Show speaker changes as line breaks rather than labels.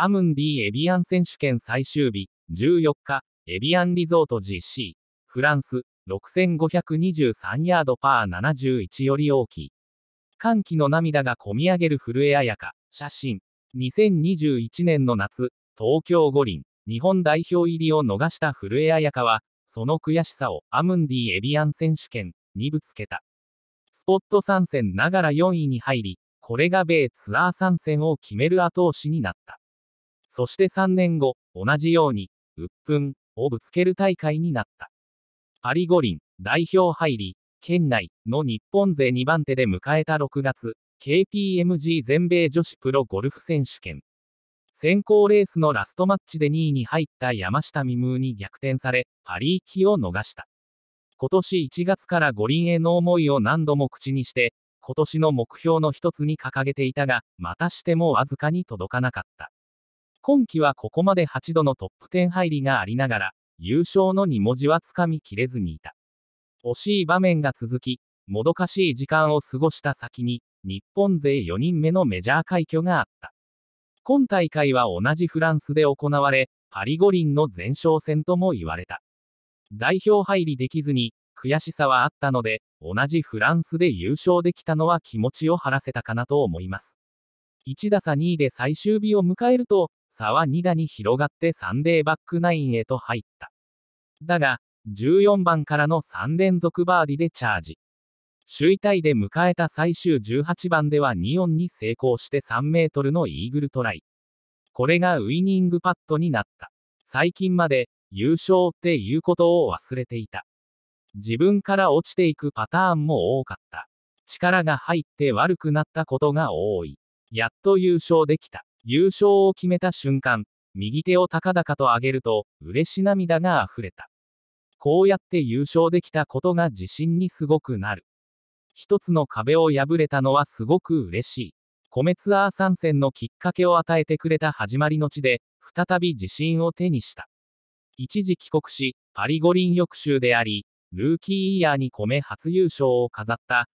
アムンディエビアン選手権最終日、14日、エビアンリゾート GC、フランス、6523ヤードパー71より大きい。歓喜の涙がこみ上げる古江彩香、写真。2021年の夏、東京五輪、日本代表入りを逃した古江彩香は、その悔しさをアムンディエビアン選手権にぶつけた。スポット参戦ながら4位に入り、これが米ツアー参戦を決める後押しになった。そして3年後、同じように、鬱憤をぶつける大会になった。パリ五輪代表入り、県内の日本勢2番手で迎えた6月、KPMG 全米女子プロゴルフ選手権。選考レースのラストマッチで2位に入った山下美夢に逆転され、パリ行きを逃した。今年1月から五輪への思いを何度も口にして、今年の目標の一つに掲げていたが、またしてもわずかに届かなかった。今季はここまで8度のトップ10入りがありながら、優勝の2文字はつかみきれずにいた。惜しい場面が続き、もどかしい時間を過ごした先に、日本勢4人目のメジャー快挙があった。今大会は同じフランスで行われ、パリ五輪の前哨戦とも言われた。代表入りできずに、悔しさはあったので、同じフランスで優勝できたのは気持ちを晴らせたかなと思います。1打差2位で最終日を迎えると、差は2打に広がってサンデーバックナインへと入った。だが、14番からの3連続バーディでチャージ。首位タイで迎えた最終18番では2オンに成功して3メートルのイーグルトライ。これがウイニングパットになった。最近まで優勝っていうことを忘れていた。自分から落ちていくパターンも多かった。力が入って悪くなったことが多い。やっと優勝できた。優勝を決めた瞬間、右手を高々と上げると、嬉し涙が溢れた。こうやって優勝できたことが自信にすごくなる。一つの壁を破れたのはすごく嬉しい。米ツアー参戦のきっかけを与えてくれた始まりの地で、再び自信を手にした。一時帰国し、パリ五輪翌週であり、ルーキーイヤーに米初優勝を飾った